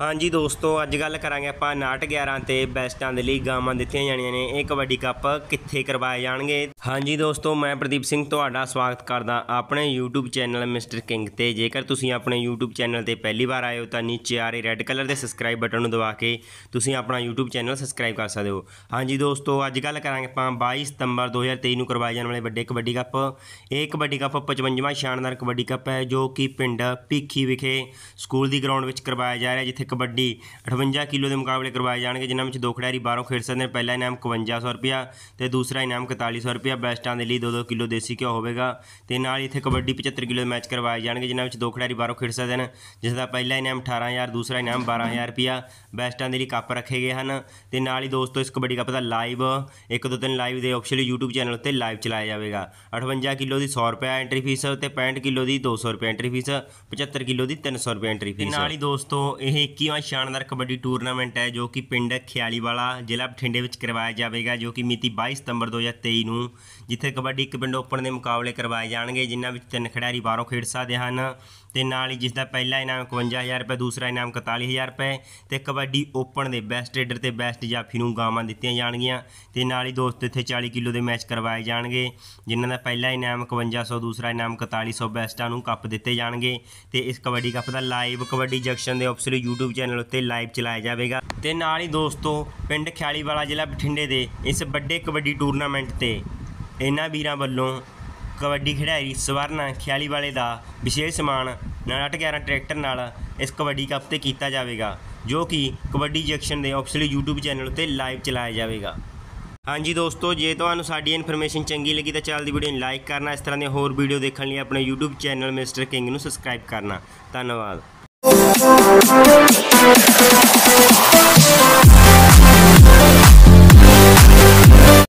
ਹਾਂਜੀ ਦੋਸਤੋ ਅੱਜ ਗੱਲ ਕਰਾਂਗੇ ਆਪਾਂ ਨਾਟ 11 ਤੇ ਬੈਸਟਾਂ ਦੇ ਲਈ ਗਾਵਾਂ ਦਿੱਤੀਆਂ ਜਾਣੀਆਂ ਨੇ ਇਹ ਕਬੱਡੀ ਕੱਪ ਕਿੱਥੇ ਕਰਵਾਏ ਜਾਣਗੇ ਹਾਂਜੀ ਦੋਸਤੋ ਮੈਂ ਪ੍ਰਦੀਪ ਸਿੰਘ ਤੁਹਾਡਾ ਸਵਾਗਤ ਕਰਦਾ ਆਪਣੇ YouTube ਚੈਨਲ ਮਿਸਟਰ ਕਿੰਗ ਤੇ ਜੇਕਰ ਤੁਸੀਂ ਆਪਣੇ YouTube ਚੈਨਲ ਤੇ ਪਹਿਲੀ ਵਾਰ ਆਏ ਹੋ ਤਾਂ نیچے ਆ ਰਹੇ ਰੈੱਡ ਕਲਰ ਦੇ ਸਬਸਕ੍ਰਾਈਬ ਬਟਨ ਨੂੰ ਦਬਾ ਕੇ ਤੁਸੀਂ ਆਪਣਾ YouTube ਚੈਨਲ ਸਬਸਕ੍ਰਾਈਬ ਕਰ ਸਕਦੇ ਹੋ ਹਾਂਜੀ ਦੋਸਤੋ ਅੱਜ ਗੱਲ ਕਰਾਂਗੇ ਆਪਾਂ 22 ਸਤੰਬਰ 2023 ਨੂੰ ਕਰਵਾਏ ਜਾਣ ਵਾਲੇ ਵੱਡੇ ਕਬੱਡੀ ਕੱਪ ਇਹ ਕਬੱਡੀ ਕੱਪ 55ਵਾਂ ਸ਼ਾਨਦਾਰ ਕਬੱਡੀ ਕੱਪ ਹੈ ਜੋ ਕਿ ਪਿੰਡ ਪੀਖੀ ਵਿਖੇ ਸਕੂਲ ਦੀ ਗਰਾਊਂਡ ਵਿੱਚ ਕਰਵਾਇਆ ਜਾ ਰਿਹਾ ਜਿੱਥੇ ਕਬੱਡੀ 58 ਕਿਲੋ ਦੇ ਮੁਕਾਬਲੇ ਕਰਵਾਏ ਜਾਣਗੇ ਜਿਨ੍ਹਾਂ ਵਿੱਚ ਦੋ ਖਿਡਾਰੀ ਬਾਹਰੋਂ ਖੇਡ ਸਕਦੇ ਨੇ ਪਹਿਲਾ ਇਨਾਮ 5100 ਰੁਪਿਆ ਤੇ ਦੂਸਰਾ ਇਨਾਮ 4100 ਰੁਪਿਆ ਬੈਸਟਾਂ ਦੇ ਲਈ 2-2 ਕਿਲੋ ਦੇਸੀ ਘਿਓ ਹੋਵੇਗਾ ਤੇ ਨਾਲ ਇੱਥੇ ਕਬੱਡੀ 75 ਕਿਲੋ ਦੇ ਮੈਚ ਕਰਵਾਏ ਜਾਣਗੇ ਜਿਨ੍ਹਾਂ ਵਿੱਚ ਦੋ ਖਿਡਾਰੀ ਬਾਹਰੋਂ ਖੇਡ ਸਕਦੇ ਨੇ ਜਿਸ ਦਾ ਪਹਿਲਾ ਇਨਾਮ 18000 ਦੂਸਰਾ ਇਨਾਮ 12000 ਰੁਪਿਆ ਬੈਸਟਾਂ ਦੇ ਲਈ ਕੱਪ ਰੱਖੇ ਗਏ ਹਨ ਤੇ ਨਾਲ ਹੀ ਦੋਸਤੋ ਇਸ ਕਬੱਡੀ ਕੱਪ ਦਾ ਲਾਈਵ 1 2 3 ਲਾਈਵ ਦੇ ਆਫੀਸ਼ੀਅਲ YouTube ਚੈਨਲ ਉੱਤੇ ਲਾਈਵ ਚਲਾਇਆ ਜਾਵੇਗਾ 58 ਕਿਲੋ ਦੀ 100 ਰੁਪਿਆ ਐਂਟਰੀ ਫੀਸ ਤੇ 65 ਕਿਲੋ ਦੀ 200 ਰੁਪਿਆ ਐਂਟਰੀ ਫੀਸ 75 ਕਿਲੋ ਦੀ 300 ਰੁਪਿਆ ਐਂਟਰੀ ਫੀਸ ਨਾਲ ਹੀ ਦੋਸਤੋ ਇਹ 21ਵਾਂ ਸ਼ਾਨਦਾਰ ਕਬੱਡੀ ਟੂਰਨਾਮੈਂਟ ਹੈ ਜੋ ਕਿ ਪਿੰਡ ਖਿਆਲੀਵਾਲਾ ਜ਼ਿਲ੍ਹਾ ਬਠਿੰਡੇ ਵਿੱਚ ਕਰਵਾਇਆ ਜਾਵੇਗਾ ਜੋ ਕਿ ਮਿਤੀ 22 ਸਤੰਬਰ 2023 ਨੂੰ ਜਿੱਥੇ ਕਬੱਡੀ ਇੱਕ ਪਿੰਡ ਓਪਨ ਦੇ ਮੁਕਾਬਲੇ ਕਰਵਾਏ ਜਾਣਗੇ ਜਿਨ੍ਹਾਂ ਵਿੱਚ ਤਿੰਨ ਖਿਡਾਰੀ ਬਾਹਰੋਂ ਖੇਡ ਸਕਦੇ ਹਨ ਤੇ ਨਾਲ ਹੀ ਜਿਸ ਦਾ ਪਹਿਲਾ ਇਨਾਮ 51000 ਰੁਪਏ ਦੂਸਰਾ ਇਨਾਮ 41000 ਰੁਪਏ ਤੇ ਕਬੱਡੀ ਓਪਨ ਦੇ ਬੈਸਟ ਰੇਡਰ ਤੇ ਬੈਸਟ ਜਾਫੀ ਨੂੰ ਗਾਵਾਂ ਦਿੱਤੀਆਂ ਜਾਣਗੀਆਂ ਤੇ ਨਾਲ ਹੀ ਦੋਸਤ ਇੱਥੇ 40 ਕਿਲੋ ਦੇ ਮੈਚ ਕਰਵਾਏ ਜਾਣਗੇ ਜਿਨ੍ਹਾਂ ਦਾ ਪਹਿਲਾ ਇਨਾਮ 5100 ਦੂਸਰਾ ਇਨਾਮ 4100 ਬੈਸਟਾਂ ਨੂੰ ਕੱਪ ਦਿੱਤੇ ਜਾਣਗੇ ਤੇ ਇਸ ਕਬੱਡੀ ਕੱਪ ਦਾ ਲਾਈਵ ਕਬੱਡੀ ਜੰਕਸ਼ਨ ਦੇ ਆਫੀਸ਼ੀਅਲ YouTube ਚੈਨਲ ਉੱਤੇ ਲਾਈਵ ਚਲਾਇਆ ਜਾਵੇਗਾ ਤੇ ਨਾਲ ਹੀ ਦੋਸਤੋ ਪਿੰਡ ਖਿਆਲੀ ਵਾਲਾ ਜ਼ਿਲ੍ਹਾ ਬਠਿੰਡੇ ਦੇ ਇਸ ਵੱਡੇ ਕਬੱਡੀ ਟੂਰਨਾਮੈਂਟ ਤੇ ਇਹਨਾਂ ਵੀਰਾਂ ਵੱਲੋਂ ਕਬੱਡੀ ਖਿਡਾਰੀ ਸਵਰਨ ਖਿਆਲੀ ਵਾਲੇ ਦਾ ਵਿਸ਼ੇਸ਼ ਸਨਮਾਨ 11 ਟਰੈਕਟਰ ਨਾਲ ਇਸ ਕਬੱਡੀ ਕੱਪ ਤੇ ਕੀਤਾ ਜਾਵੇਗਾ ਜੋ ਕਿ ਕਬੱਡੀ ਜੈਕਸ਼ਨ ਦੇ ਆਫੀਸ਼ੀਅਲ YouTube ਚੈਨਲ ਉਤੇ ਲਾਈਵ ਚਲਾਇਆ ਜਾਵੇਗਾ ਹਾਂਜੀ ਦੋਸਤੋ ਜੇ ਤੁਹਾਨੂੰ ਸਾਡੀ ਇਨਫੋਰਮੇਸ਼ਨ ਚੰਗੀ ਲੱਗੀ ਤਾਂ ਚੱਲਦੀ ਵੀਡੀਓ ਨੂੰ ਲਾਈਕ ਕਰਨਾ ਇਸ ਤਰ੍ਹਾਂ ਦੀ ਹੋਰ ਵੀਡੀਓ ਦੇਖਣ ਲਈ ਆਪਣੇ YouTube ਚੈਨਲ ਮਿਸਟਰ ਕਿੰਗ ਨੂੰ ਸਬਸਕ੍ਰਾਈਬ ਕਰਨਾ ਧੰਨਵਾਦ